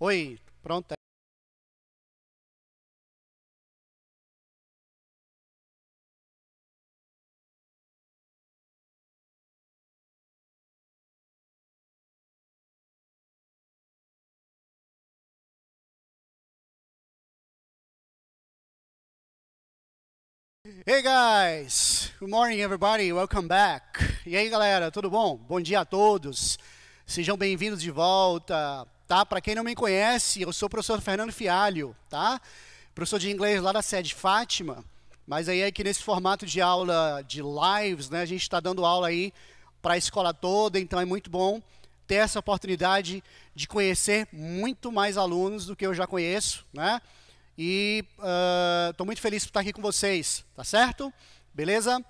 Oi, pronto. É. Hey guys, good morning everybody, welcome back. E aí galera, tudo bom? Bom dia a todos, sejam bem-vindos de volta tá? Para quem não me conhece, eu sou o professor Fernando Fialho, tá? Professor de inglês lá da sede Fátima, mas aí é que nesse formato de aula de lives, né, a gente está dando aula aí para a escola toda, então é muito bom ter essa oportunidade de conhecer muito mais alunos do que eu já conheço, né? E estou uh, ah, muito feliz por estar aqui com vocês, tá certo? Beleza?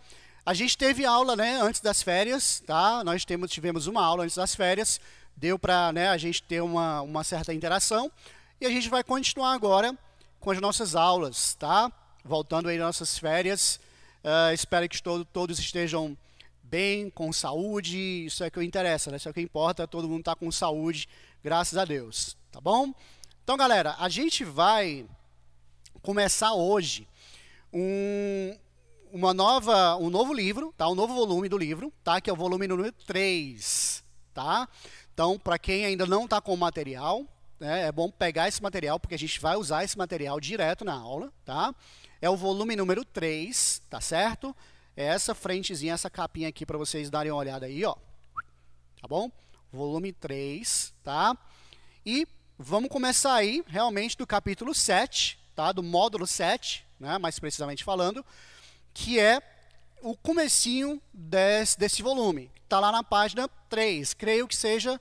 A gente teve aula, né, antes das férias, tá? Nós temos, tivemos uma aula antes das férias deu para né, a gente ter uma, uma certa interação. E a gente vai continuar agora com as nossas aulas, tá? Voltando aí nossas férias. Uh, espero que todos estejam bem, com saúde. Isso é que interessa, né? Isso é que importa, todo mundo está com saúde, graças a Deus. Tá bom? Então, galera, a gente vai começar hoje um, uma nova, um novo livro, tá? Um novo volume do livro, tá? Que é o volume número 3, tá? Então, para quem ainda não está com o material, né, é bom pegar esse material, porque a gente vai usar esse material direto na aula, tá? É o volume número 3, tá certo? É essa frentezinha, essa capinha aqui para vocês darem uma olhada aí, ó. Tá bom? Volume 3, tá? E vamos começar aí, realmente, do capítulo 7, tá? Do módulo 7, né, mais precisamente falando, que é o comecinho desse, desse volume. Está lá na página 3. Creio que seja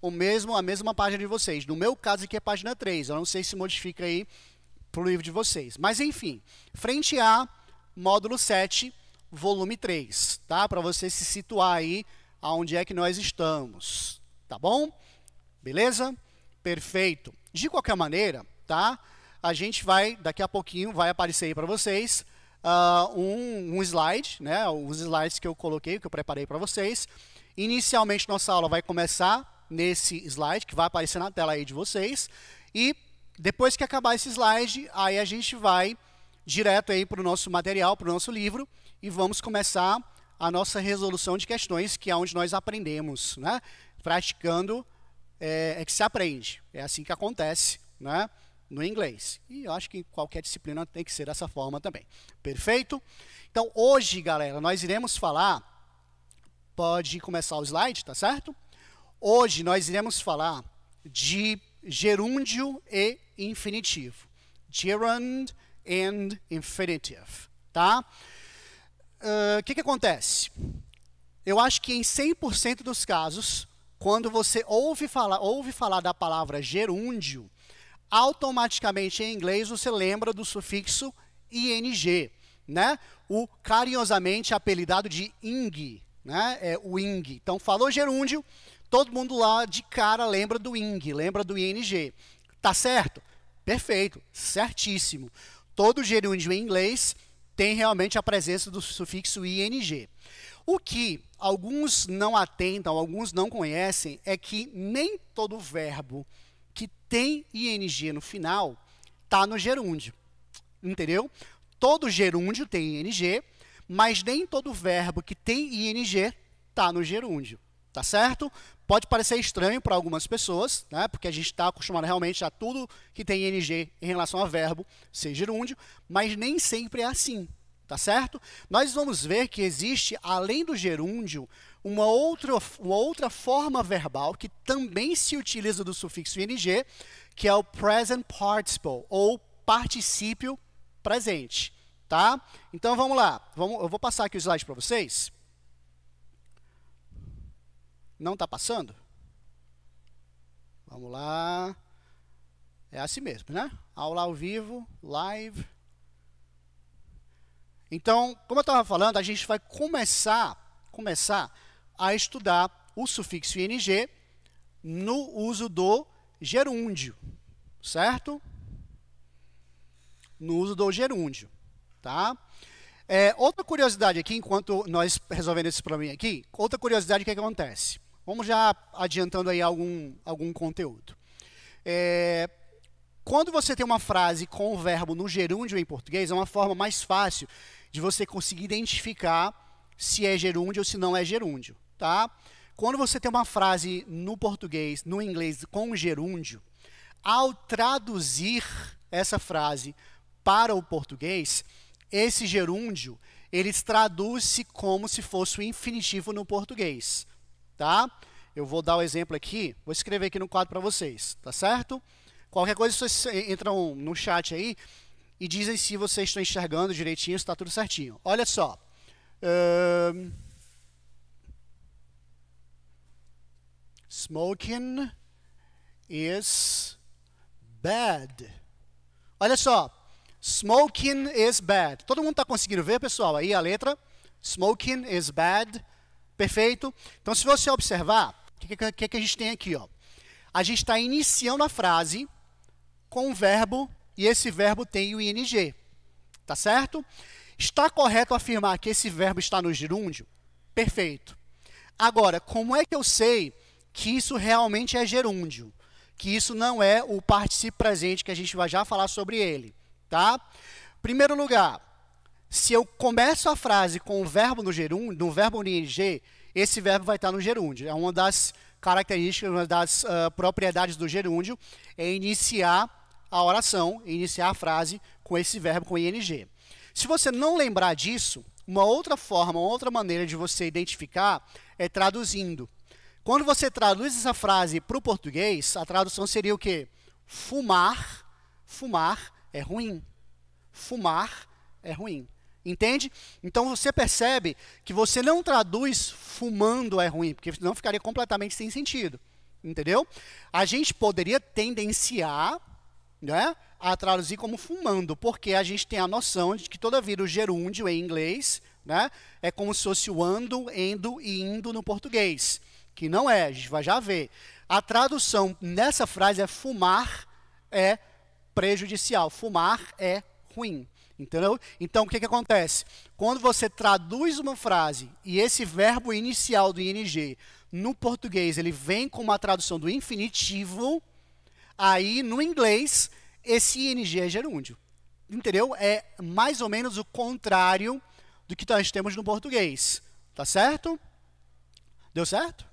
o mesmo, a mesma página de vocês. No meu caso aqui é página 3. Eu não sei se modifica aí para o livro de vocês. Mas enfim, frente A, módulo 7, volume 3. Tá? Para você se situar aí aonde é que nós estamos. Tá bom? Beleza? Perfeito. De qualquer maneira, tá? A gente vai, daqui a pouquinho, vai aparecer aí para vocês uh, um, um slide, né, os slides que eu coloquei, que eu preparei para vocês. Inicialmente, nossa aula vai começar nesse slide, que vai aparecer na tela aí de vocês. E depois que acabar esse slide, aí a gente vai direto aí para o nosso material, para o nosso livro, e vamos começar a nossa resolução de questões, que é onde nós aprendemos, né? Praticando é, é que se aprende. É assim que acontece, né? no inglês. E eu acho que qualquer disciplina tem que ser dessa forma também. Perfeito? Então, hoje, galera, nós iremos falar. Pode começar o slide, tá certo? Hoje nós iremos falar de gerúndio e infinitivo. Gerund and infinitive, tá? Ah, o uh, que, que acontece? Eu acho que em 100% dos casos, quando você ouve falar, ouve falar da palavra gerúndio, automaticamente em inglês você lembra do sufixo ing, né? O carinhosamente apelidado de ing, né? É o ing. Então falou gerúndio, todo mundo lá de cara lembra do ing, lembra do ing. Tá certo? Perfeito, certíssimo. Todo gerúndio em inglês tem realmente a presença do sufixo ing. O que alguns não atentam, alguns não conhecem, é que nem todo verbo tem ing no final, está no gerúndio. Entendeu? Todo gerúndio tem ing, mas nem todo verbo que tem ing está no gerúndio. Tá certo? Pode parecer estranho para algumas pessoas, né? porque a gente está acostumado realmente a tudo que tem ing em relação a verbo ser gerúndio, mas nem sempre é assim tá certo? Nós vamos ver que existe, além do gerúndio, uma outra, uma outra forma verbal que também se utiliza do sufixo ing, que é o present participle, ou particípio presente, tá? Então, vamos lá. Vamos, eu vou passar aqui o slide para vocês. Não está passando? Vamos lá. É assim mesmo, né? Aula ao vivo, live. Então, como eu estava falando, a gente vai começar, começar a estudar o sufixo ing no uso do gerúndio, certo? No uso do gerúndio, tá? É, outra curiosidade aqui, enquanto nós resolvendo esse problema aqui, outra curiosidade que, é que acontece. Vamos já adiantando aí algum, algum conteúdo. É, quando você tem uma frase com o verbo no gerúndio em português, é uma forma mais fácil de você conseguir identificar se é gerúndio ou se não é gerúndio, tá? Quando você tem uma frase no português, no inglês com gerúndio, ao traduzir essa frase para o português, esse gerúndio, ele traduz-se como se fosse o infinitivo no português, tá? Eu vou dar o um exemplo aqui, vou escrever aqui no quadro para vocês, tá certo? Qualquer coisa, vocês entram no chat aí e dizem se vocês estão enxergando direitinho, se está tudo certinho. Olha só. Um, smoking is bad. Olha só. Smoking is bad. Todo mundo está conseguindo ver, pessoal? Aí a letra. Smoking is bad. Perfeito? Então, se você observar, o que, que, que, a gente tem aqui? Ó? A gente está iniciando a frase com o verbo e esse verbo tem o ing. Tá certo? Está correto afirmar que esse verbo está no gerúndio? Perfeito. Agora, como é que eu sei que isso realmente é gerúndio? Que isso não é o particípio presente que a gente vai já falar sobre ele, tá? Primeiro lugar, se eu começo a frase com o verbo no gerúndio, no verbo no ing, esse verbo vai estar no gerúndio. É uma das características, uma das uh, propriedades do gerúndio, é iniciar a oração iniciar a frase com esse verbo com ing. Se você não lembrar disso, uma outra forma, uma outra maneira de você identificar é traduzindo. Quando você traduz essa frase para o português, a tradução seria o quê? Fumar, fumar é ruim. Fumar é ruim. Entende? Então você percebe que você não traduz fumando é ruim, porque senão ficaria completamente sem sentido. Entendeu? A gente poderia tendenciar né, a traduzir como fumando, porque a gente tem a noção de que toda vida o gerúndio em inglês né, é como se fosse o ando, endo e indo no português, que não é, a gente vai já ver. A tradução nessa frase é fumar é prejudicial, fumar é ruim. Entendeu? Então, o que, que acontece? Quando você traduz uma frase e esse verbo inicial do ing no português ele vem com uma tradução do infinitivo, Aí, no inglês, esse ing é gerúndio. Entendeu? É mais ou menos o contrário do que nós temos no português. Tá certo? Deu certo?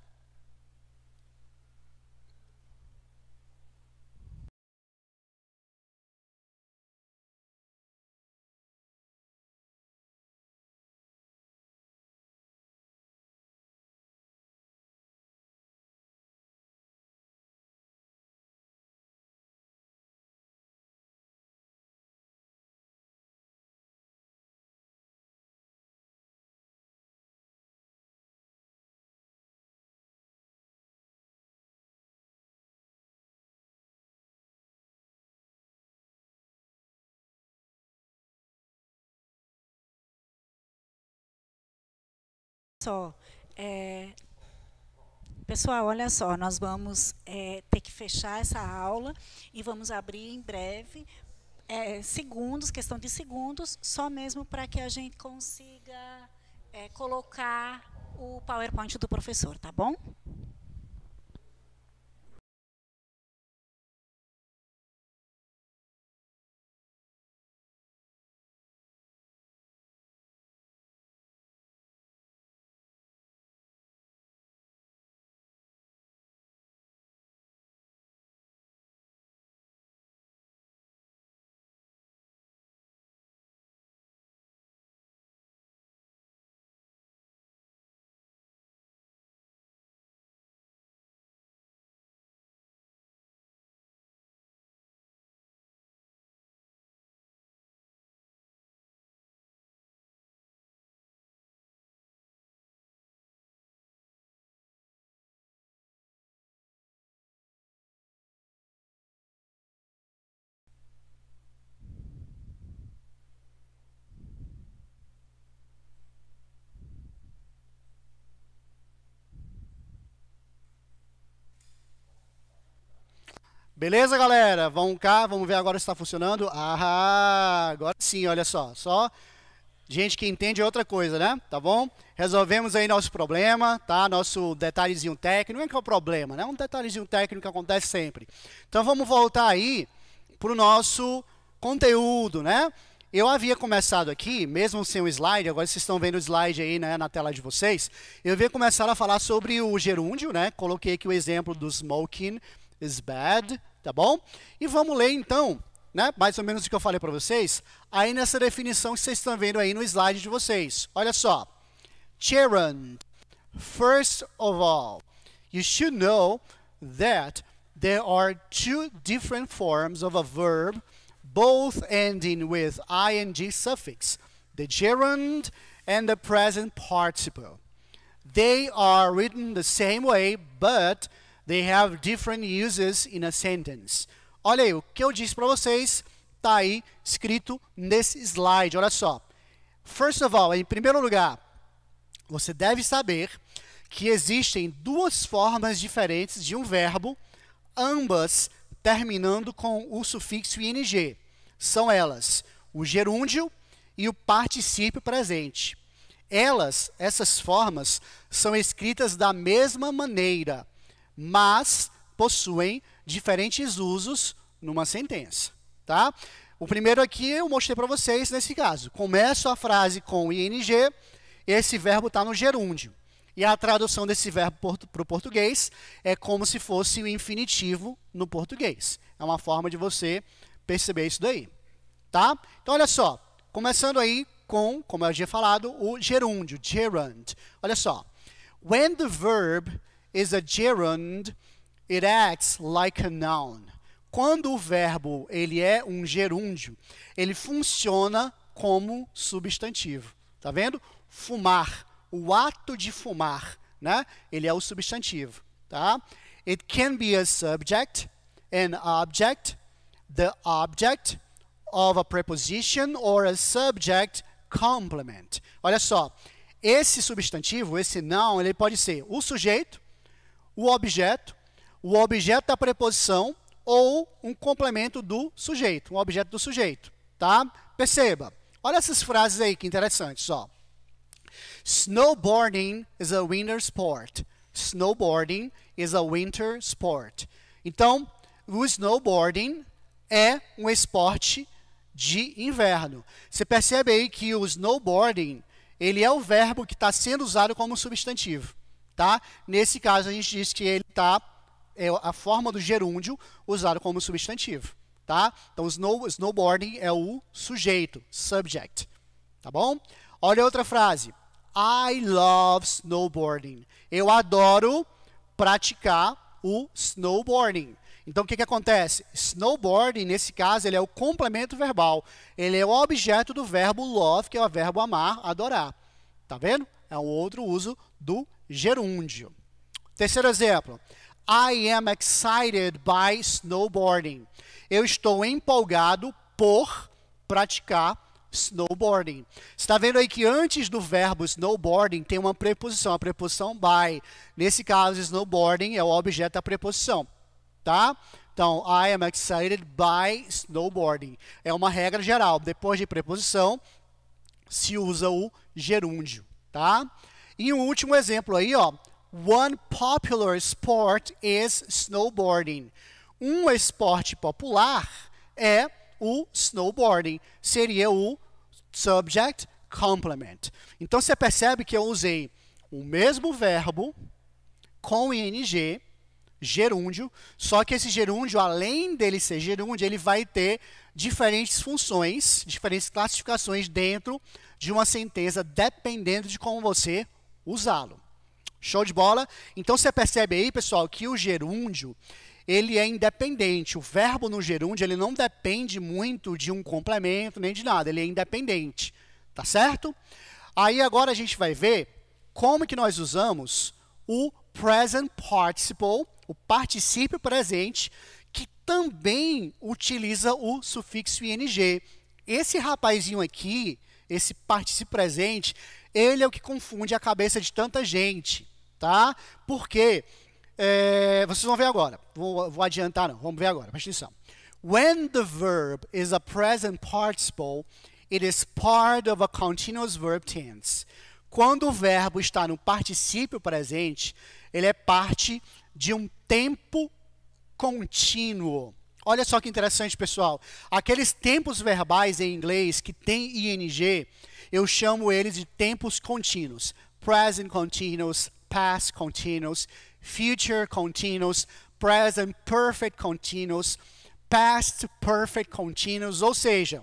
só, é, pessoal, olha só, nós vamos é, ter que fechar essa aula e vamos abrir em breve, é, segundos, questão de segundos, só mesmo para que a gente consiga é, colocar o PowerPoint do professor, tá bom? Beleza, galera? Vamos cá, vamos ver agora se está funcionando. Ah, agora sim, olha só. Só gente que entende outra coisa, né? Tá bom? Resolvemos aí nosso problema, tá? Nosso detalhezinho técnico. Não é que é o problema, né? É um detalhezinho técnico que acontece sempre. Então vamos voltar aí para o nosso conteúdo, né? Eu havia começado aqui, mesmo sem o slide, agora vocês estão vendo o slide aí né, na tela de vocês, eu havia começado a falar sobre o gerúndio, né? Coloquei aqui o exemplo do smoking is bad, tá bom? E vamos ler então, né, mais ou menos o que eu falei para vocês, aí nessa definição que vocês estão vendo aí no slide de vocês. Olha só. Gerund. First of all, you should know that there are two different forms of a verb, both ending with ing suffix, the gerund and the present participle. They are written the same way, but They have different uses in a sentence. Olha aí, o que eu disse para vocês está aí escrito nesse slide, olha só. First of all, em primeiro lugar, você deve saber que existem duas formas diferentes de um verbo, ambas terminando com o sufixo ing. São elas o gerúndio e o particípio presente. Elas, essas formas, são escritas da mesma maneira mas possuem diferentes usos numa sentença. Tá? O primeiro aqui eu mostrei para vocês nesse caso. Começo a frase com ing, esse verbo está no gerúndio. E a tradução desse verbo para o português é como se fosse o infinitivo no português. É uma forma de você perceber isso daí. Tá? Então, olha só. Começando aí com, como eu já falado, o gerúndio, gerund. Olha só. When the verb is a gerund, it acts like a noun. Quando o verbo ele é um gerúndio, ele funciona como substantivo. Tá vendo? Fumar, o ato de fumar, né? Ele é o substantivo, tá? It can be a subject, an object, the object of a preposition or a subject complement. Olha só, esse substantivo, esse não, ele pode ser o sujeito, o objeto, o objeto da preposição ou um complemento do sujeito, um objeto do sujeito, tá? Perceba, olha essas frases aí que interessantes, ó. Snowboarding is a winter sport. Snowboarding is a winter sport. Então, o snowboarding é um esporte de inverno. Você percebe aí que o snowboarding, ele é o verbo que está sendo usado como substantivo. Tá? Nesse caso, a gente diz que ele está, é a forma do gerúndio usado como substantivo. Tá? Então, snow, snowboarding é o sujeito, subject. Tá bom? Olha outra frase. I love snowboarding. Eu adoro praticar o snowboarding. Então, o que, que acontece? Snowboarding, nesse caso, ele é o complemento verbal. Ele é o objeto do verbo love, que é o verbo amar, adorar. Tá vendo? É um outro uso do gerúndio. Terceiro exemplo. I am excited by snowboarding. Eu estou empolgado por praticar snowboarding. Você está vendo aí que antes do verbo snowboarding tem uma preposição, a preposição by. Nesse caso, snowboarding é o objeto da preposição, tá? Então, I am excited by snowboarding. É uma regra geral. Depois de preposição, se usa o gerúndio, tá? E um último exemplo aí, ó. One popular sport is snowboarding. Um esporte popular é o snowboarding. Seria o subject complement. Então você percebe que eu usei o mesmo verbo com ing, gerúndio, só que esse gerúndio, além dele ser gerúndio, ele vai ter diferentes funções, diferentes classificações dentro de uma sentença, dependendo de como você usá-lo. Show de bola? Então você percebe aí, pessoal, que o gerúndio, ele é independente. O verbo no gerúndio, ele não depende muito de um complemento, nem de nada. Ele é independente. Tá certo? Aí agora a gente vai ver como que nós usamos o present participle, o particípio presente, que também utiliza o sufixo ing. Esse rapazinho aqui, esse particípio presente, ele é o que confunde a cabeça de tanta gente, tá? Porque é, vocês vão ver agora. Vou, vou adiantar, não. Vamos ver agora. Presta atenção. When the verb is a present participle, it is part of a continuous verb tense. Quando o verbo está no particípio presente, ele é parte de um tempo contínuo. Olha só que interessante, pessoal. Aqueles tempos verbais em inglês que tem ing, eu chamo eles de tempos contínuos. Present continuous, past continuous, future continuous, present perfect continuous, past perfect continuous, ou seja,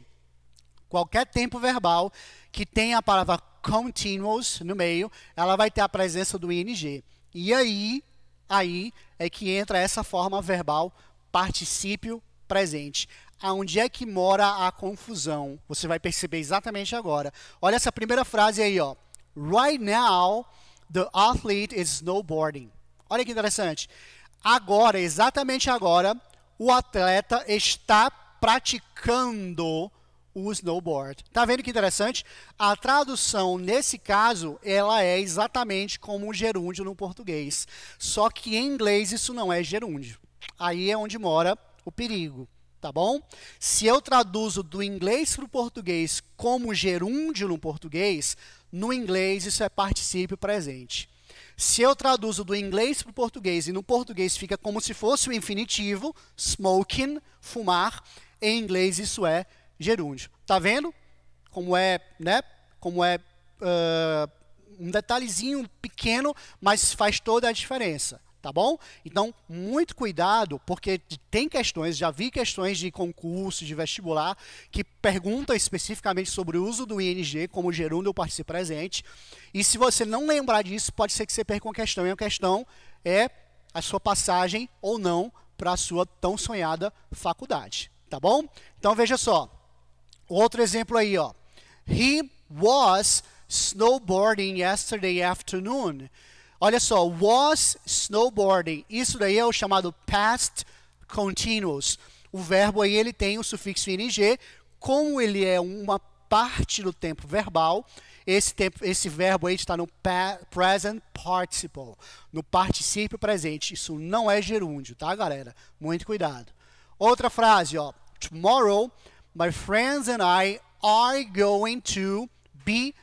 qualquer tempo verbal que tenha a palavra continuous no meio, ela vai ter a presença do ing. E aí, aí é que entra essa forma verbal particípio presente. Aonde é que mora a confusão? Você vai perceber exatamente agora. Olha essa primeira frase aí, ó. Right now, the athlete is snowboarding. Olha que interessante. Agora, exatamente agora, o atleta está praticando o snowboard. Tá vendo que interessante? A tradução nesse caso, ela é exatamente como um gerúndio no português, só que em inglês isso não é gerúndio. Aí é onde mora o perigo, tá bom? Se eu traduzo do inglês para o português como gerúndio no português, no inglês isso é particípio presente. Se eu traduzo do inglês para o português e no português fica como se fosse o infinitivo, smoking, fumar, em inglês isso é gerúndio. Tá vendo? Como é, né? Como é uh, um detalhezinho pequeno, mas faz toda a diferença tá bom? Então, muito cuidado, porque tem questões, já vi questões de concurso, de vestibular, que perguntam especificamente sobre o uso do ING como gerúndio ou participante, presente. E se você não lembrar disso, pode ser que você perca uma questão. E a questão é a sua passagem ou não para a sua tão sonhada faculdade, tá bom? Então, veja só. Outro exemplo aí, ó. He was snowboarding yesterday afternoon. Olha só, was snowboarding. Isso daí é o chamado past continuous. O verbo aí ele tem o sufixo ing, como ele é uma parte do tempo verbal, esse, tempo, esse verbo aí está no present participle, no particípio presente. Isso não é gerúndio, tá, galera? Muito cuidado. Outra frase, ó. Tomorrow, my friends and I are going to be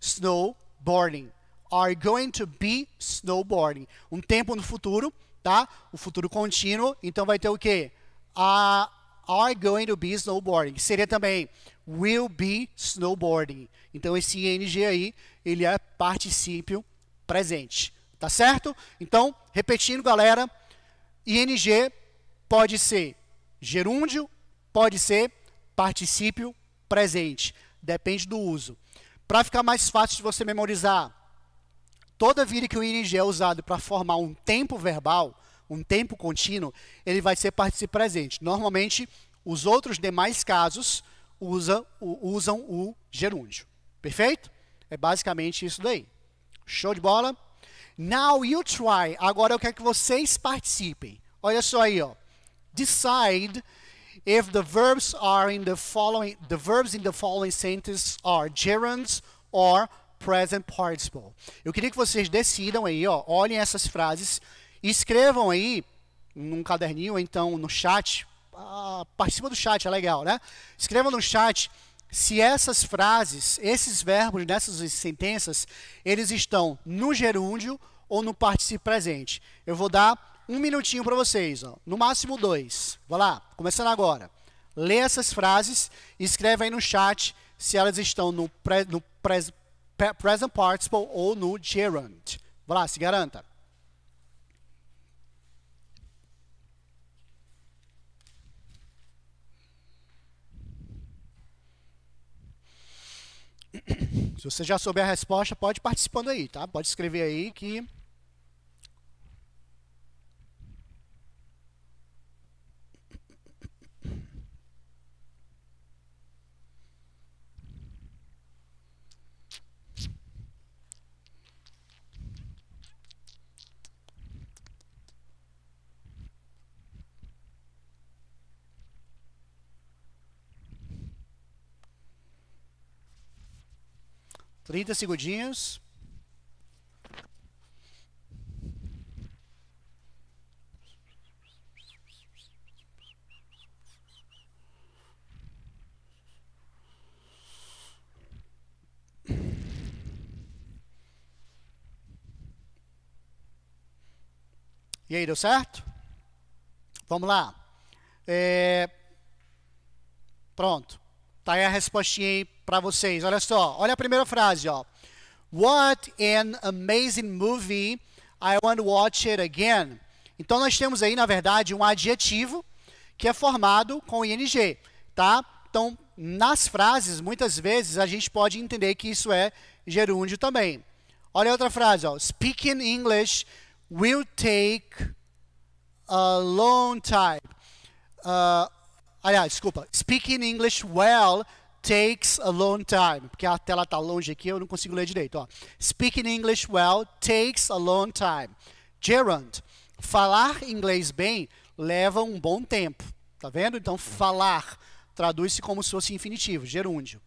snowboarding are going to be snowboarding. Um tempo no futuro, tá? O futuro contínuo. Então vai ter o quê? Uh, are going to be snowboarding. Seria também will be snowboarding. Então esse ing aí, ele é particípio presente. Tá certo? Então, repetindo, galera, ing pode ser gerúndio, pode ser particípio presente. Depende do uso. Para ficar mais fácil de você memorizar, Toda vida que o ing é usado para formar um tempo verbal, um tempo contínuo, ele vai ser participio presente. Normalmente, os outros demais casos usa, o, usam o gerúndio. Perfeito? É basicamente isso daí. Show de bola? Now you try. Agora eu quero que vocês participem. Olha só aí, ó. Decide if the verbs are in the following the verbs in the following sentence are gerunds or present participle. Eu queria que vocês decidam aí, ó, olhem essas frases e escrevam aí num caderninho ou então no chat. Ah, participa do chat, é legal, né? Escrevam no chat se essas frases, esses verbos nessas sentenças, eles estão no gerúndio ou no participo presente. Eu vou dar um minutinho para vocês, ó, no máximo dois. Vai lá, começando agora. Lê essas frases e escreve aí no chat se elas estão no, pre, no pre, present participle ou no gerund. Vá lá, se garanta. Se você já souber a resposta, pode ir participando aí, tá? Pode escrever aí que 30 segundinhos. E aí, deu certo? Vamos lá. É... Pronto. Tá aí a respostinha aí para vocês. Olha só, olha a primeira frase, ó. What an amazing movie. I want to watch it again. Então nós temos aí, na verdade, um adjetivo que é formado com ing, tá? Então, nas frases, muitas vezes a gente pode entender que isso é gerúndio também. Olha outra frase, ó. Speaking English will take a long time. Uh, Aliás, desculpa. Speaking English well takes a long time. Porque a tela está longe aqui, eu não consigo ler direito. Ó. Speaking English well takes a long time. Gerund. Falar inglês bem leva um bom tempo. Tá vendo? Então, falar traduz-se como se fosse infinitivo, gerúndio.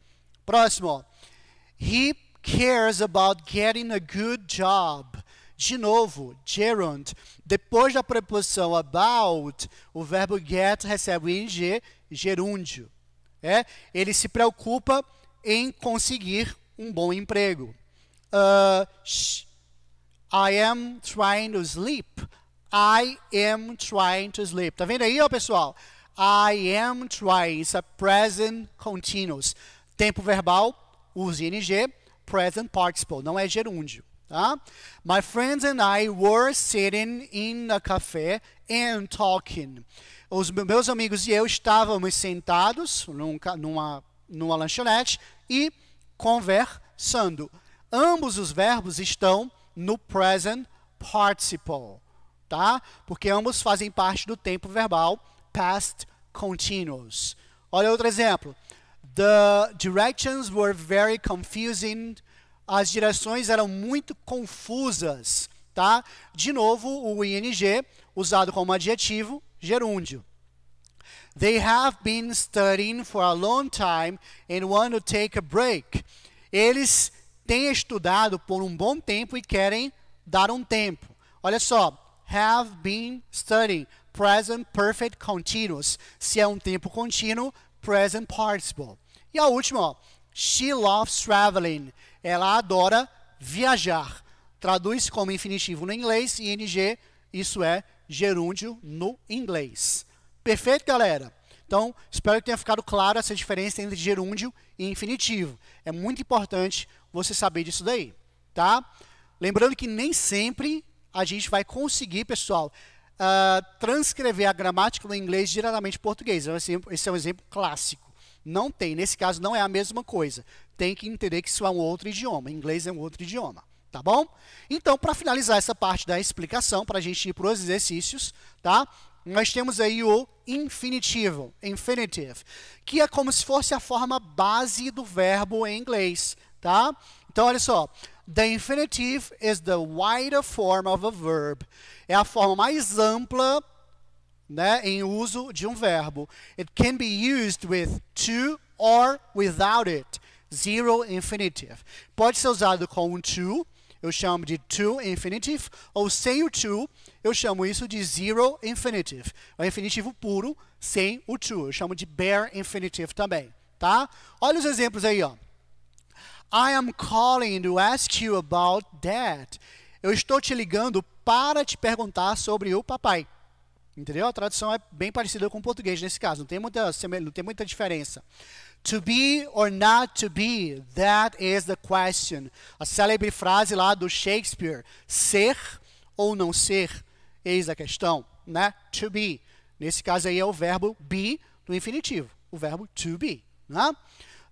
Próximo. Ó. He cares about getting a good job. De novo, gerund. Depois da preposição about, o verbo get recebe o ing, gerúndio. É? Ele se preocupa em conseguir um bom emprego. Uh, I am trying to sleep. I am trying to sleep. Tá vendo aí, ó, pessoal? I am trying. It's a é present continuous. Tempo verbal, use ing. Present participle. Não é gerúndio. Tá? My friends and I were sitting in a cafe and talking. Os meus amigos e eu estávamos sentados num, numa, numa lanchonete e conversando. Ambos os verbos estão no present participle, tá? Porque ambos fazem parte do tempo verbal past continuous. Olha outro exemplo. The directions were very confusing as direções eram muito confusas, tá? De novo, o ing, usado como adjetivo, gerúndio. They have been studying for a long time and want to take a break. Eles têm estudado por um bom tempo e querem dar um tempo. Olha só, have been studying, present perfect continuous. Se é um tempo contínuo, present participle. E a última, ó, she loves traveling ela adora viajar. Traduz como infinitivo no inglês ing, isso é gerúndio no inglês. Perfeito, galera? Então, espero que tenha ficado claro essa diferença entre gerúndio e infinitivo. É muito importante você saber disso daí, tá? Lembrando que nem sempre a gente vai conseguir, pessoal, uh, transcrever a gramática no inglês diretamente para português. Esse é um exemplo clássico. Não tem, nesse caso não é a mesma coisa tem que entender que isso é um outro idioma. Inglês é um outro idioma. Tá bom? Então, para finalizar essa parte da explicação, para a gente ir para os exercícios, tá? nós temos aí o infinitivo, infinitive, que é como se fosse a forma base do verbo em inglês, tá? Então, olha só. The infinitive is the wider form of a verb. É a forma mais ampla né, em uso de um verbo. It can be used with to or without it zero infinitive. Pode ser usado com um to, eu chamo de to infinitive, ou sem o to, eu chamo isso de zero infinitive. É um infinitivo puro sem o to, eu chamo de bare infinitive também, tá? Olha os exemplos aí, ó. I am calling to ask you about dad. Eu estou te ligando para te perguntar sobre o papai. Entendeu? A tradução é bem parecida com o português nesse caso, não tem muita, não tem muita diferença. To be or not to be, that is the question. A célebre frase lá do Shakespeare, ser ou não ser, eis a questão, né? To be. Nesse caso aí é o verbo be no infinitivo, o verbo to be, né?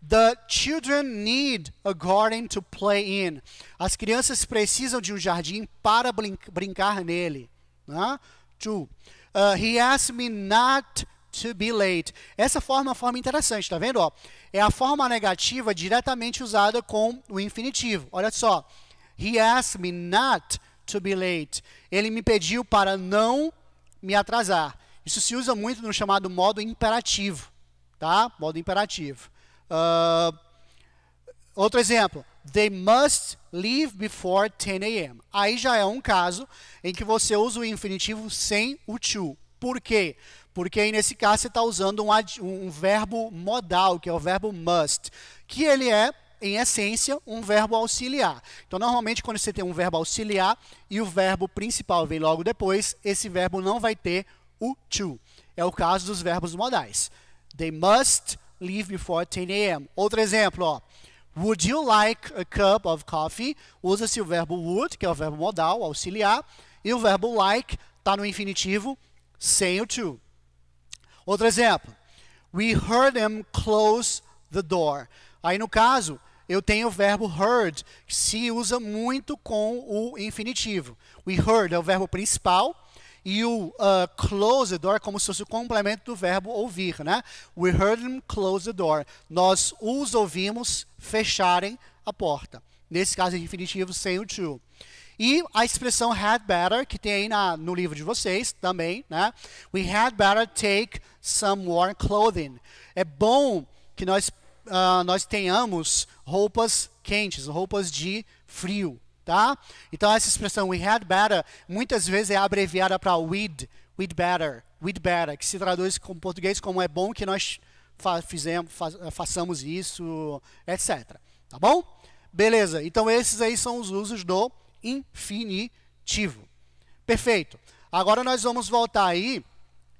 The children need a garden to play in. As crianças precisam de um jardim para brincar nele. Né? To. Uh, he asked me not to be late. Essa forma é uma forma interessante, tá vendo? Ó, é a forma negativa diretamente usada com o infinitivo. Olha só. He asked me not to be late. Ele me pediu para não me atrasar. Isso se usa muito no chamado modo imperativo, tá? Modo imperativo. Uh, outro exemplo. They must leave before 10 a.m. Aí já é um caso em que você usa o infinitivo sem o to. Por quê? Porque aí, nesse caso, você está usando um, um verbo modal, que é o verbo must, que ele é em essência, um verbo auxiliar. Então, normalmente, quando você tem um verbo auxiliar e o verbo principal vem logo depois, esse verbo não vai ter o to. É o caso dos verbos modais. They must leave before 10 a.m. Outro exemplo, ó. Would you like a cup of coffee? Usa-se o verbo would, que é o verbo modal, auxiliar, e o verbo like está no infinitivo sem o to. Outro exemplo. We heard him close the door. Aí no caso, eu tenho o verbo heard, que se usa muito com o infinitivo. We heard é o verbo principal e o uh, close the door é como se fosse o complemento do verbo ouvir, né? We heard him close the door. Nós os ouvimos fecharem a porta. Nesse caso é infinitivo sem o to. E a expressão had better, que tem aí na, no livro de vocês também, né? We had better take some warm clothing. É bom que nós, uh, nós tenhamos roupas quentes, roupas de frio, tá? Então essa expressão we had better muitas vezes é abreviada para we'd, we'd better, we'd better, que se traduz em português como é bom que nós fa fizemos, fa façamos isso, etc. Tá bom? Beleza, então esses aí são os usos do infinitivo. Perfeito. Agora nós vamos voltar aí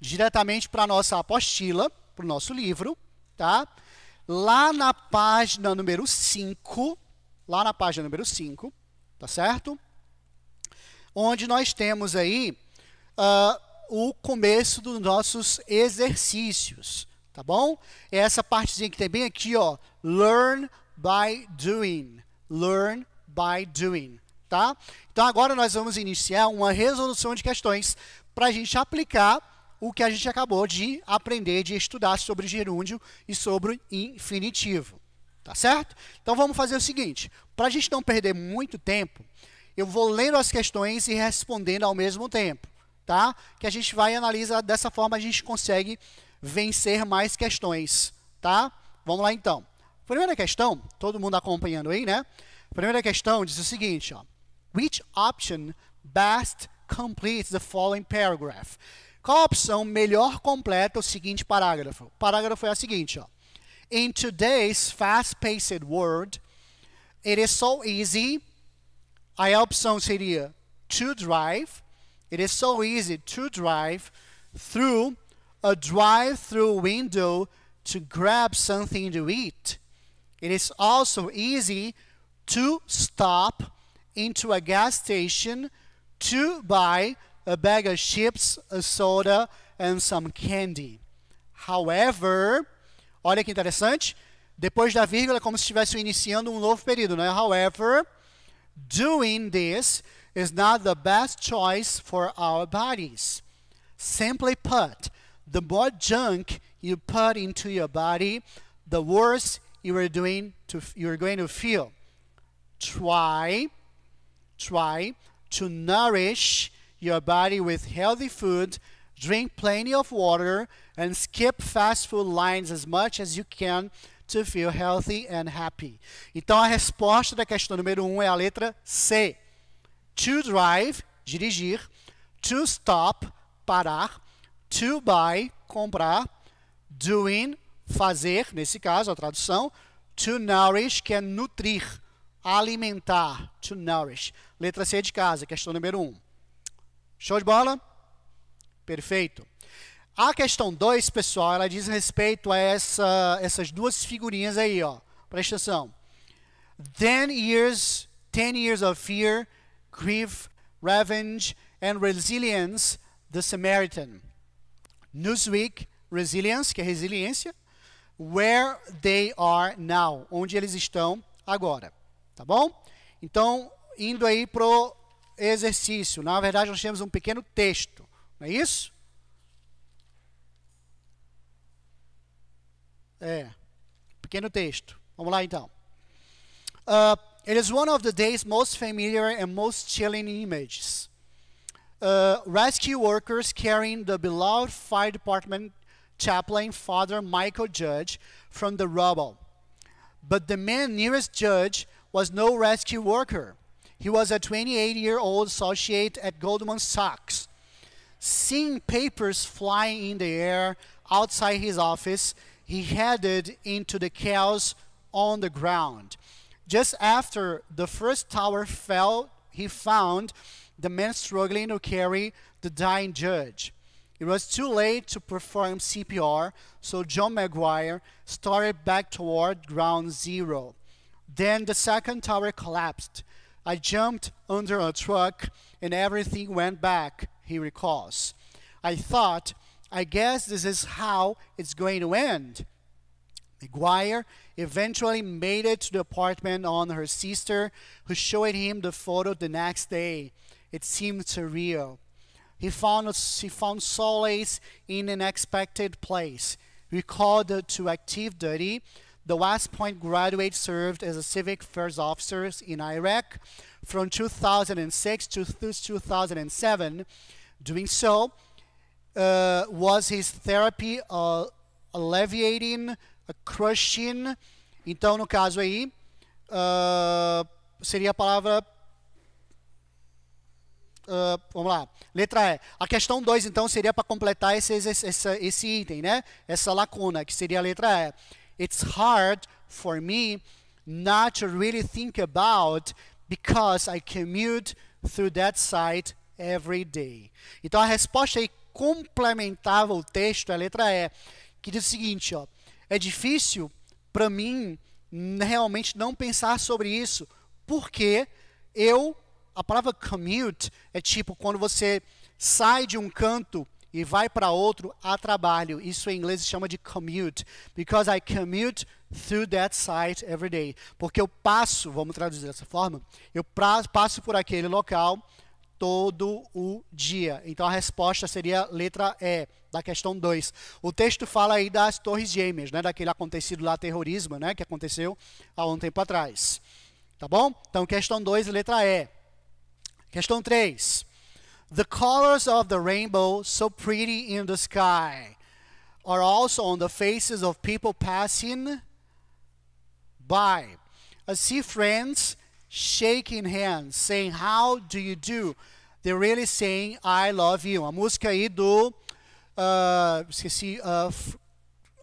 diretamente para a nossa apostila, para o nosso livro, tá? Lá na página número 5, lá na página número 5, tá certo? Onde nós temos aí uh, o começo dos nossos exercícios, tá bom? É essa partezinha que tem bem aqui, ó, learn by doing, learn by doing. Tá? Então agora nós vamos iniciar uma resolução de questões para a gente aplicar o que a gente acabou de aprender, de estudar sobre gerúndio e sobre infinitivo. Tá certo? Então vamos fazer o seguinte, para a gente não perder muito tempo, eu vou lendo as questões e respondendo ao mesmo tempo, tá? Que a gente vai analisar dessa forma a gente consegue vencer mais questões, tá? Vamos lá então. Primeira questão, todo mundo acompanhando aí, né? Primeira questão diz o seguinte, ó. which option best completes the following paragraph? Qual a opção melhor completa o seguinte parágrafo? O parágrafo é a seguinte, ó. In today's fast-paced world, it is so easy. a opção seria to drive. It is so easy to drive through a drive-through window to grab something to eat. It is also easy to stop into a gas station to buy a bag of chips, a soda and some candy. However, olha que interessante, depois da vírgula como se estivesse iniciando um novo período, né? However, doing this is not the best choice for our bodies. Simply put, the more junk you put into your body, the worse you are doing to you're going to feel. Try try to nourish your body with healthy food, drink plenty of water, and skip fast food lines as much as you can to feel healthy and happy. Então a resposta da questão número 1 um é a letra C. To drive, dirigir, to stop, parar, to buy, comprar, doing, fazer, nesse caso a tradução, to nourish, que é nutrir alimentar, to nourish. Letra C de casa, questão número 1. Um. Show de bola? Perfeito. A questão 2, pessoal, ela diz respeito a essa, essas duas figurinhas aí, ó. Presta atenção. Ten years, ten years of fear, grief, revenge and resilience, the Samaritan. Newsweek, resilience, que é resiliência. Where they are now, onde eles estão agora. Tá bom? Então, indo aí para o exercício. Na verdade, nós temos um pequeno texto. Não é isso? É. Pequeno texto. Vamos lá, então. Uh, it is one of the day's most familiar and most chilling images. Uh, rescue workers carrying the beloved fire department chaplain, Father Michael Judge, from the rubble. But the man nearest Judge was no rescue worker. He was a 28 year old associate at Goldman Sachs. Seeing papers flying in the air outside his office, he headed into the chaos on the ground. Just after the first tower fell, he found the man struggling to carry the dying judge. It was too late to perform CPR, so John McGuire started back toward ground zero. Then the second tower collapsed. I jumped under a truck and everything went back, he recalls. I thought, I guess this is how it's going to end. McGuire eventually made it to the apartment on her sister, who showed him the photo the next day. It seemed surreal. He found, he found solace in an unexpected place, recalled to active duty, The West Point graduate served as a civic first officer in Iraq from 2006 to 2007. Doing so uh, was his therapy uh, alleviating, uh, crushing. Então, no caso aí, uh, seria a palavra Uh, vamos lá. Letra E. A questão 2, então, seria para completar esse, esse, esse, item, né? Essa lacuna, que seria a letra E it's hard for me not to really think about because I commute through that site every day. Então a resposta aí complementava o texto, a letra E, que diz o seguinte, ó, é difícil para mim realmente não pensar sobre isso, porque eu, a palavra commute é tipo quando você sai de um canto e vai para outro a trabalho. Isso em inglês se chama de commute, because I commute through that site every day. Porque eu passo, vamos traduzir dessa forma, eu passo por aquele local todo o dia. Então a resposta seria letra E, da questão 2. O texto fala aí das Torres Gêmeas, né, daquele acontecido lá terrorismo, né, que aconteceu há um tempo atrás. Tá bom? Então questão 2, letra E. Questão 3. The colors of the rainbow, so pretty in the sky, are also on the faces of people passing by. I see friends shaking hands, saying, How do you do? They're really saying, I love you. A música aí do. Uh, esqueci. Uh,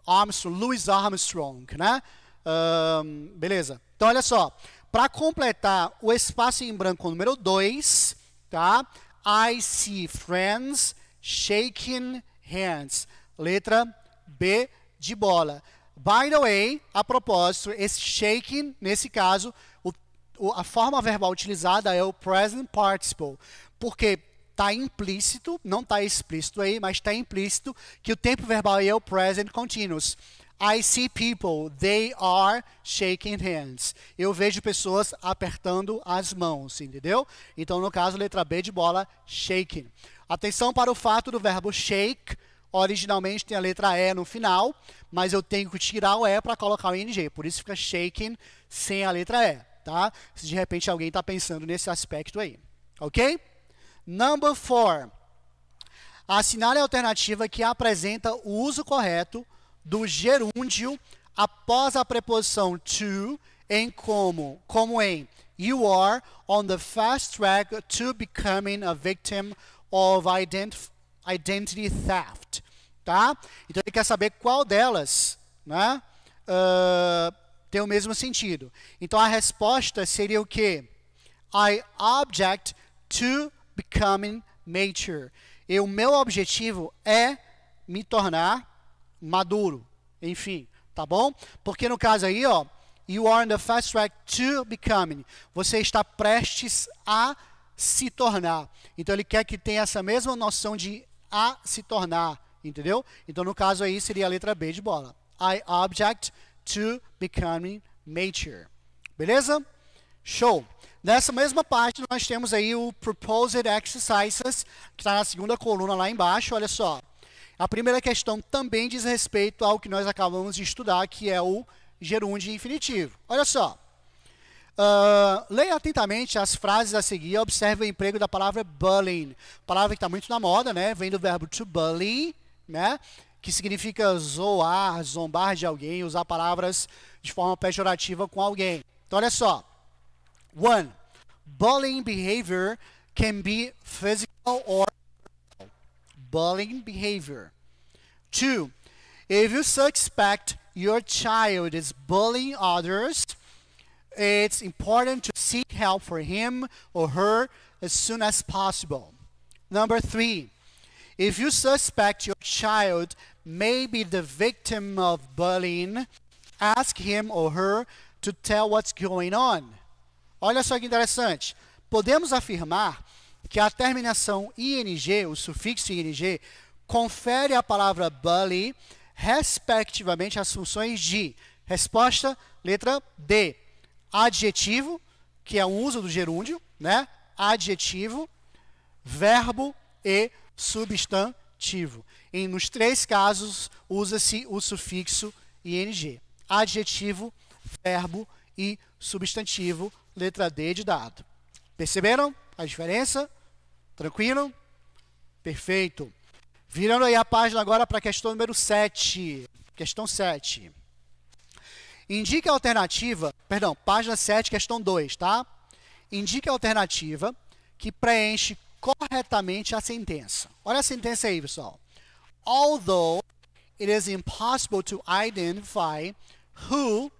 Armstrong, Louis Armstrong, né? Um, beleza. Então, olha só. Para completar o espaço em branco número 2, tá? I see friends shaking hands. Letra B de bola. By the way, a propósito, esse shaking, nesse caso, o, o, a forma verbal utilizada é o present participle. Porque está implícito, não está explícito aí, mas está implícito que o tempo verbal é o present continuous. I see people, they are shaking hands. Eu vejo pessoas apertando as mãos, entendeu? Então, no caso, letra B de bola, shaking. Atenção para o fato do verbo shake. Originalmente tem a letra E no final, mas eu tenho que tirar o E para colocar o ING. Por isso fica shaking sem a letra E, tá? Se de repente alguém está pensando nesse aspecto aí. Ok? Number four. Assinale a alternativa que apresenta o uso correto do gerúndio após a preposição to em como, como em You are on the fast track to becoming a victim of ident identity theft, tá? Então ele quer saber qual delas, né, uh, tem o mesmo sentido. Então a resposta seria o quê? I object to becoming mature. E o meu objetivo é me tornar maduro. Enfim, tá bom? Porque no caso aí, ó, you are on the fast track to becoming. Você está prestes a se tornar. Então ele quer que tenha essa mesma noção de a se tornar, entendeu? Então no caso aí seria a letra B de bola. I object to becoming mature. Beleza? Show. Nessa mesma parte nós temos aí o proposed exercises, que está na segunda coluna lá embaixo, olha só. A primeira questão também diz respeito ao que nós acabamos de estudar, que é o gerúndio infinitivo. Olha só. Uh, leia atentamente as frases a seguir. Observe o emprego da palavra bullying. Palavra que está muito na moda, né? Vem do verbo to bully, né? Que significa zoar, zombar de alguém, usar palavras de forma pejorativa com alguém. Então, olha só. One. Bullying behavior can be physical or bullying behavior. Two, if you suspect your child is bullying others, it's important to seek help for him or her as soon as possible. Number three, if you suspect your child may be the victim of bullying, ask him or her to tell what's going on. Olha só que interessante. Podemos afirmar que a terminação ing, o sufixo ing, confere à palavra bully, respectivamente, as funções de resposta, letra D. Adjetivo, que é um uso do gerúndio, né? Adjetivo, verbo e substantivo. E nos três casos usa-se o sufixo ing. Adjetivo, verbo e substantivo, letra D de dado. Perceberam? a diferença? Tranquilo? Perfeito. Virando aí a página agora para a questão número 7. Questão 7. Indique a alternativa, perdão, página 7, questão 2, tá? Indique a alternativa que preenche corretamente a sentença. Olha a sentença aí, pessoal. Although it is impossible to identify who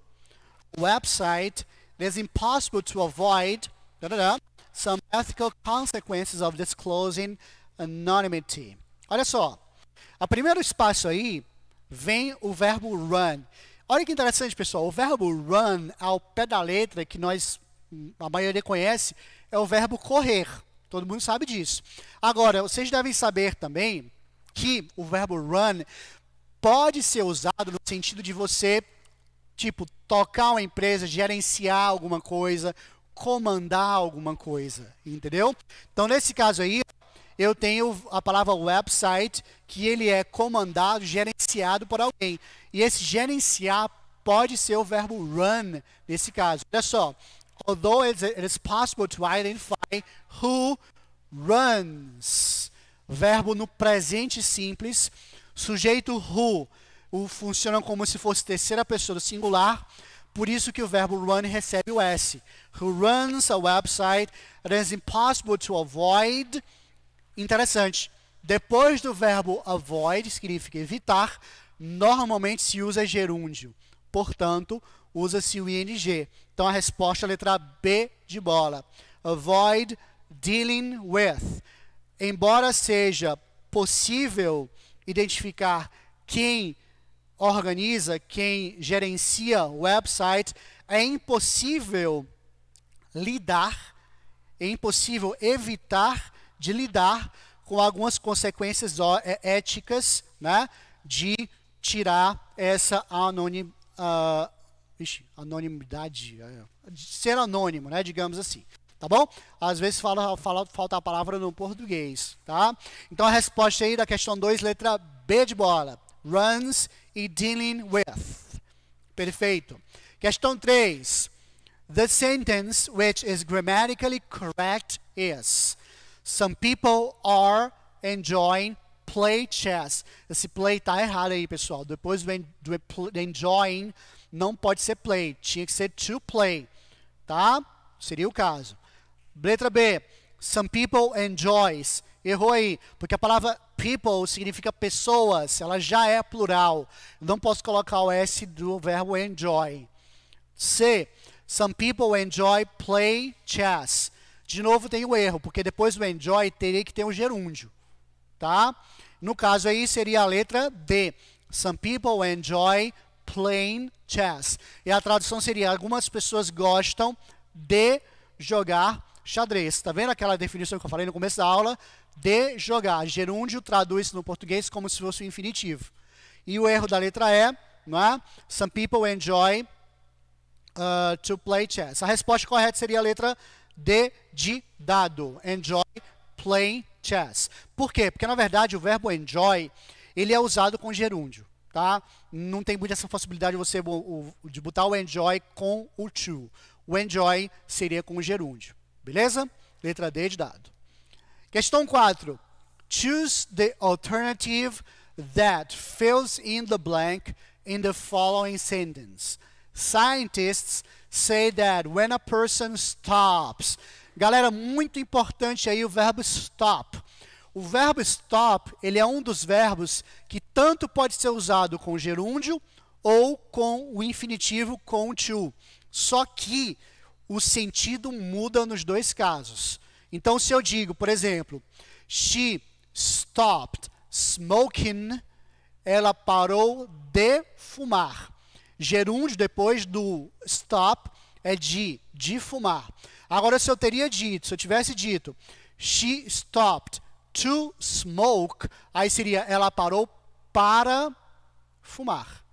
website it is impossible to avoid da, da, da, some ethical consequences of disclosing anonymity. Olha só, o primeiro espaço aí vem o verbo run. Olha que interessante, pessoal. O verbo run, ao pé da letra, que nós, a maioria conhece, é o verbo correr. Todo mundo sabe disso. Agora, vocês devem saber também que o verbo run pode ser usado no sentido de você, tipo, tocar uma empresa, gerenciar alguma coisa, comandar alguma coisa, entendeu? Então, nesse caso aí, eu tenho a palavra website, que ele é comandado, gerenciado por alguém. E esse gerenciar pode ser o verbo run nesse caso. Olha só. Although it is possible to identify who runs. Verbo no presente simples. Sujeito who o funciona como se fosse terceira pessoa do singular. Por isso que o verbo run recebe o S. Who runs a website that is impossible to avoid. Interessante. Depois do verbo avoid, significa evitar, normalmente se usa gerúndio. Portanto, usa-se o ing. Então a resposta é a letra B de bola. Avoid dealing with. Embora seja possível identificar quem organiza, quem gerencia o website, é impossível lidar, é impossível evitar de lidar com algumas consequências é, éticas, né, de tirar essa anonim, uh, ah, ixi, anonimidade, é, ser anônimo, né, digamos assim. Tá bom? Às vezes fala, fala, falta a palavra no português, tá? Então a resposta aí da questão 2, letra B de bola. Runs e dealing with. Perfeito. Questão 3. The sentence which is grammatically correct is Some people are enjoying play chess. Esse play tá errado aí, pessoal. Depois vem do enjoying não pode ser play, tinha que ser to play, tá? Seria o caso. Letra B. Some people enjoys Errou aí, porque a palavra people significa pessoas, ela já é plural. Não posso colocar o S do verbo enjoy. C. Some people enjoy play chess. De novo tem o erro, porque depois do enjoy teria que ter um gerúndio. Tá? No caso aí seria a letra D. Some people enjoy playing chess. E a tradução seria: algumas pessoas gostam de jogar xadrez. Tá vendo aquela definição que eu falei no começo da aula? De jogar. Gerúndio traduz no português como se fosse o um infinitivo. E o erro da letra é, não é? Some people enjoy uh, to play chess. A resposta correta seria a letra D de dado. Enjoy playing chess. Por quê? Porque na verdade o verbo enjoy, ele é usado com gerúndio, tá? Não tem muita essa possibilidade de você de botar o enjoy com o to. O enjoy seria com o gerúndio beleza? Letra D de dado. Questão 4. Choose the alternative that fills in the blank in the following sentence. Scientists say that when a person stops. Galera, muito importante aí o verbo stop. O verbo stop, ele é um dos verbos que tanto pode ser usado com gerúndio ou com o infinitivo com to. Só que o sentido muda nos dois casos. Então, se eu digo, por exemplo, she stopped smoking, ela parou de fumar. Gerúndio, depois do stop, é de, de fumar. Agora, se eu teria dito, se eu tivesse dito, she stopped to smoke, aí seria ela parou para fumar.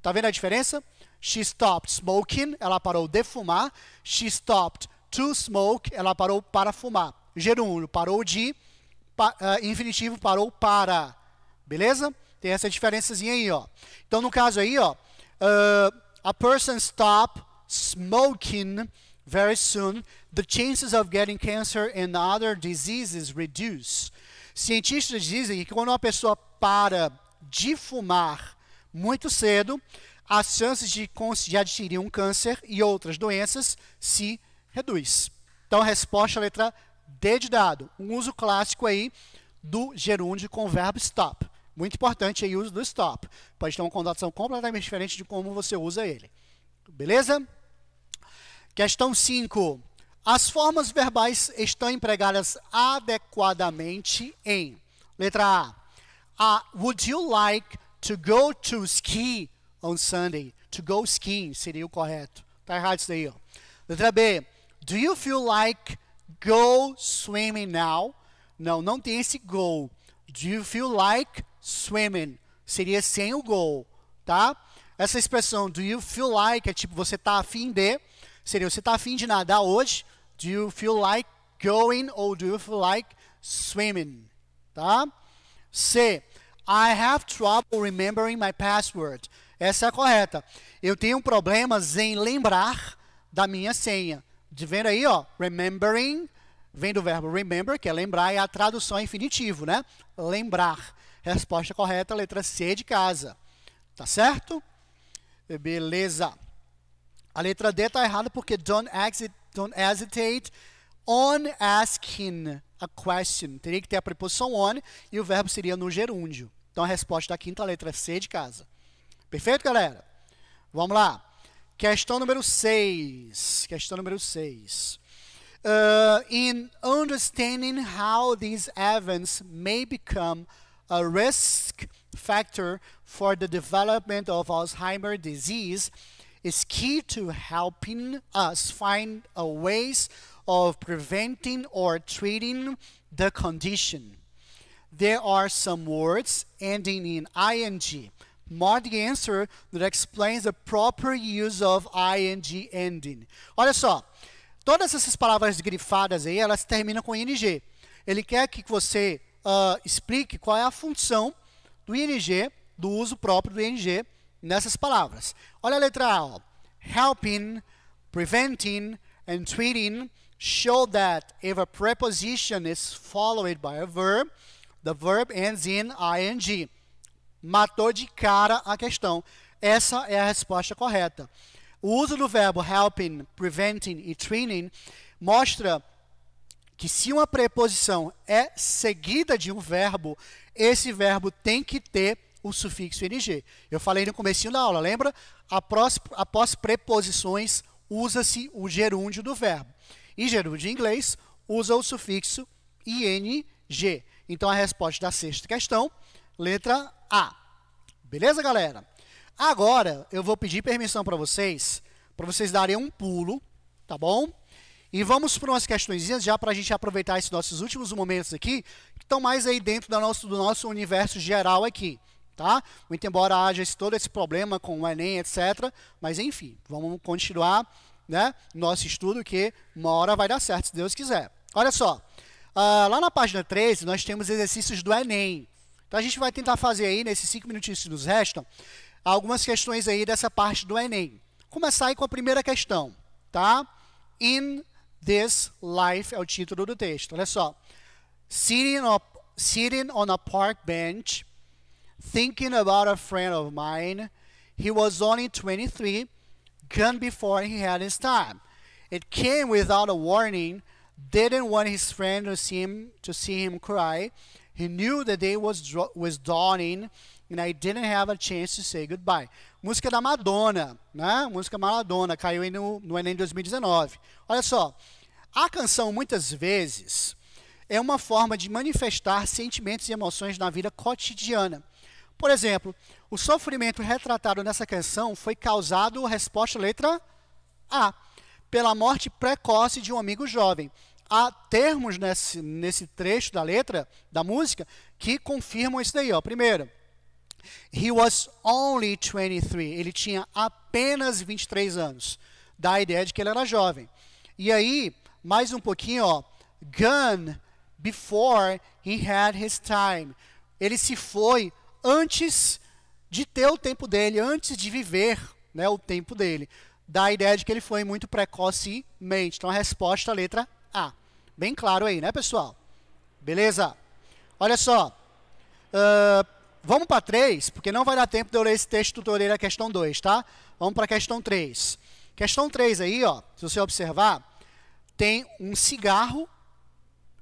Tá vendo a diferença? She stopped smoking. Ela parou de fumar. She stopped to smoke. Ela parou para fumar. Gerúndio parou de. Pa, uh, infinitivo parou para. Beleza? Tem essa diferençazinha aí, ó. Então, no caso aí, ó. Uh, a person stop smoking very soon. The chances of getting cancer and other diseases reduce. Cientistas dizem que quando uma pessoa para de fumar muito cedo, as chances de, de adquirir um câncer e outras doenças se reduz. Então, resposta letra D de dado. Um uso clássico aí do gerúndio com o verbo stop. Muito importante aí o uso do stop. Pode ter uma conotação completamente diferente de como você usa ele. Beleza? Questão 5. As formas verbais estão empregadas adequadamente em. Letra A. A. Would you like to go to ski on Sunday. To go skiing seria o correto. Tá errado isso daí, ó. Letra B. Do you feel like go swimming now? Não, não tem esse go. Do you feel like swimming? Seria sem o go, tá? Essa expressão do you feel like é tipo você tá afim de. Seria você tá afim de nadar hoje? Do you feel like going or do you feel like swimming? Tá? C. I have trouble remembering my password. Essa é a correta. Eu tenho problemas em lembrar da minha senha. De vendo aí, ó, remembering, vem do verbo remember, que é lembrar, e é a tradução é infinitivo, né? Lembrar. Resposta correta, letra C de casa. Tá certo? Beleza. A letra D tá errada porque don't, exit, don't hesitate on asking a question. Teria que ter a preposição on e o verbo seria no gerúndio. Então a resposta da quinta letra C de casa. Perfeito, galera? Vamos lá. Questão número 6. Questão número 6. Uh, in understanding how these events may become a risk factor for the development of Alzheimer's disease is key to helping us find ways of preventing or treating the condition. There are some words ending in ing Morning answer that explains the proper use of ing ending. Olha só, todas essas palavras grifadas aí, elas terminam com ing. Ele quer que você uh, explique qual é a função do ing, do uso próprio do ing nessas palavras. Olha a letra A, ó. helping, preventing, and treating show that if a preposition is followed by a verb, the verb ends in ing. Matou de cara a questão. Essa é a resposta correta. O uso do verbo helping, preventing e training mostra que se uma preposição é seguida de um verbo, esse verbo tem que ter o sufixo ing. Eu falei no começo da aula, lembra? Após, após preposições, usa-se o gerúndio do verbo. E gerúndio em inglês usa o sufixo ing. Então, a resposta da sexta questão, letra a. Beleza, galera? Agora eu vou pedir permissão para vocês, para vocês darem um pulo, tá bom? E vamos para umas questões já para a gente aproveitar esses nossos últimos momentos aqui, que estão mais aí dentro do nosso, do nosso universo geral aqui, tá? Muito embora haja esse, todo esse problema com o Enem, etc. Mas enfim, vamos continuar né, nosso estudo que uma hora vai dar certo, se Deus quiser. Olha só, uh, lá na página 13 nós temos exercícios do Enem. Então a gente vai tentar fazer aí, nesses cinco minutinhos que nos restam, algumas questões aí dessa parte do Enem. Começar aí com a primeira questão, tá? In this life é o título do texto, olha só. Sitting on, sitting on a park bench, thinking about a friend of mine, he was only 23, gone before he had his time. It came without a warning, didn't want his friend to see him, to see him cry, knew day was dawning, and I didn't have a chance to say Música da Madonna, né? Música Maradona, caiu aí no, no Enem 2019. Olha só, a canção muitas vezes é uma forma de manifestar sentimentos e emoções na vida cotidiana. Por exemplo, o sofrimento retratado nessa canção foi causado, resposta letra A, pela morte precoce de um amigo jovem há termos nesse, nesse trecho da letra, da música, que confirmam isso daí. Ó. Primeiro, he was only 23. Ele tinha apenas 23 anos. Dá a ideia de que ele era jovem. E aí, mais um pouquinho, ó, gone before he had his time. Ele se foi antes de ter o tempo dele, antes de viver né, o tempo dele. Dá a ideia de que ele foi muito precocemente. Então a resposta, a letra a. Ah, bem claro aí, né, pessoal? Beleza? Olha só. Uh, vamos para 3, porque não vai dar tempo de eu ler esse texto tutorial da questão 2, tá? Vamos para a questão 3. Questão 3 aí, ó, se você observar, tem um cigarro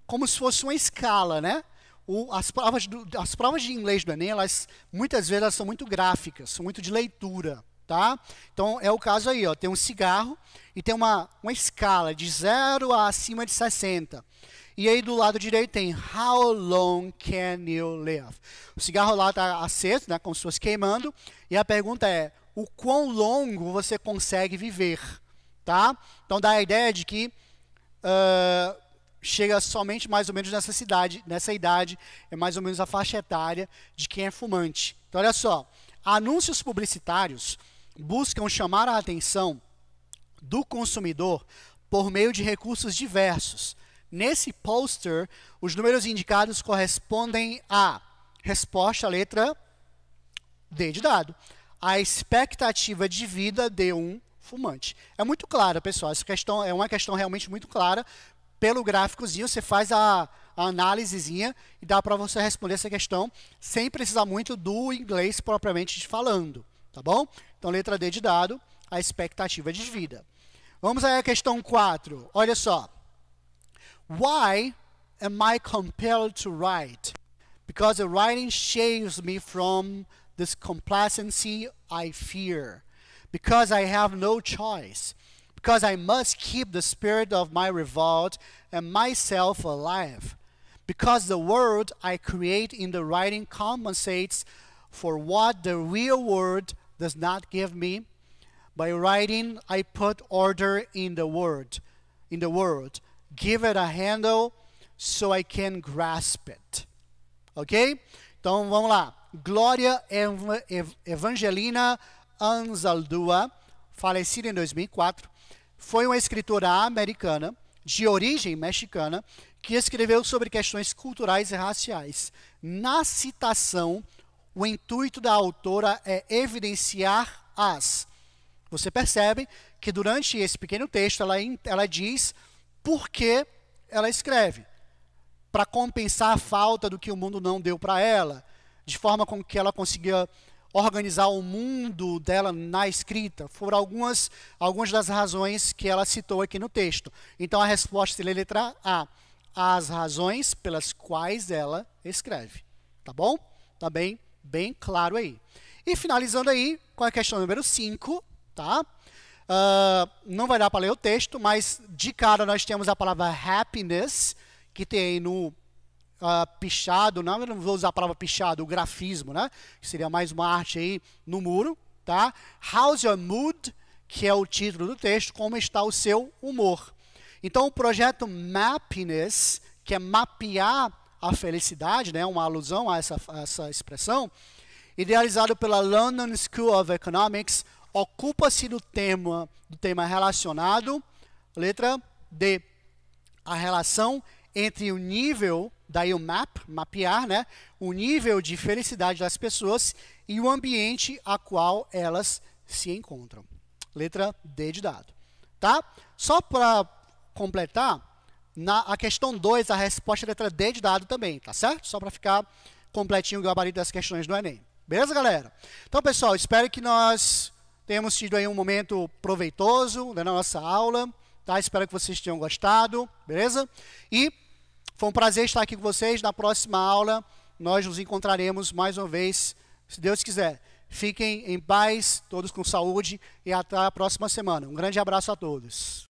como se fosse uma escala, né? O, as, provas do, as provas de inglês do Enem, elas, muitas vezes, elas são muito gráficas, são muito de leitura tá? Então é o caso aí, ó, tem um cigarro e tem uma, uma escala de 0 a acima de 60. E aí do lado direito tem How long can you live? O cigarro lá está aceso, né, com suas queimando, e a pergunta é: o quão longo você consegue viver, tá? Então dá a ideia de que uh, chega somente mais ou menos nessa cidade, nessa idade, é mais ou menos a faixa etária de quem é fumante. Então olha só, anúncios publicitários buscam chamar a atenção do consumidor por meio de recursos diversos. Nesse poster, os números indicados correspondem à resposta, letra D de dado, a expectativa de vida de um fumante. É muito clara, pessoal. Essa questão é uma questão realmente muito clara. Pelo gráficozinho, você faz a, a análisezinha e dá para você responder essa questão sem precisar muito do inglês propriamente falando. Tá bom? Então, letra D de dado, a expectativa de vida. Vamos aí à questão 4. Olha só. Why am I compelled to write? Because the writing shaves me from this complacency I fear. Because I have no choice. Because I must keep the spirit of my revolt and myself alive. Because the world I create in the writing compensates for what the real world does not give me. By writing, I put order in the word, in the world. Give it a handle so I can grasp it. Ok? Então vamos lá. Glória Evangelina Anzaldúa, falecida em 2004, foi uma escritora americana de origem mexicana que escreveu sobre questões culturais e raciais. Na citação o intuito da autora é evidenciar as. Você percebe que durante esse pequeno texto ela, ela diz por que ela escreve. Para compensar a falta do que o mundo não deu para ela, de forma com que ela conseguia organizar o mundo dela na escrita. Foram algumas, algumas das razões que ela citou aqui no texto. Então a resposta é letra A. As razões pelas quais ela escreve. Tá bom? Tá bem? bem claro aí. E finalizando aí com a questão número 5, tá? Uh, não vai dar para ler o texto, mas de cara nós temos a palavra happiness, que tem aí no uh, pichado, não, eu não vou usar a palavra pichado, o grafismo, né? Que seria mais uma arte aí no muro, tá? How's your mood, que é o título do texto, como está o seu humor. Então o projeto Mappiness, que é mapear a felicidade, né, uma alusão a essa, a essa expressão, idealizado pela London School of Economics, ocupa-se do tema, do tema relacionado, letra D, a relação entre o nível, daí o map, mapear, né, o nível de felicidade das pessoas e o ambiente a qual elas se encontram. Letra D de dado. Tá? Só para completar, na a questão 2, a resposta é letra D de dado também, tá certo? Só para ficar completinho o gabarito das questões do Enem. Beleza, galera? Então, pessoal, espero que nós tenhamos tido aí um momento proveitoso na nossa aula, tá? Espero que vocês tenham gostado, beleza? E foi um prazer estar aqui com vocês. Na próxima aula, nós nos encontraremos mais uma vez, se Deus quiser. Fiquem em paz, todos com saúde e até a próxima semana. Um grande abraço a todos.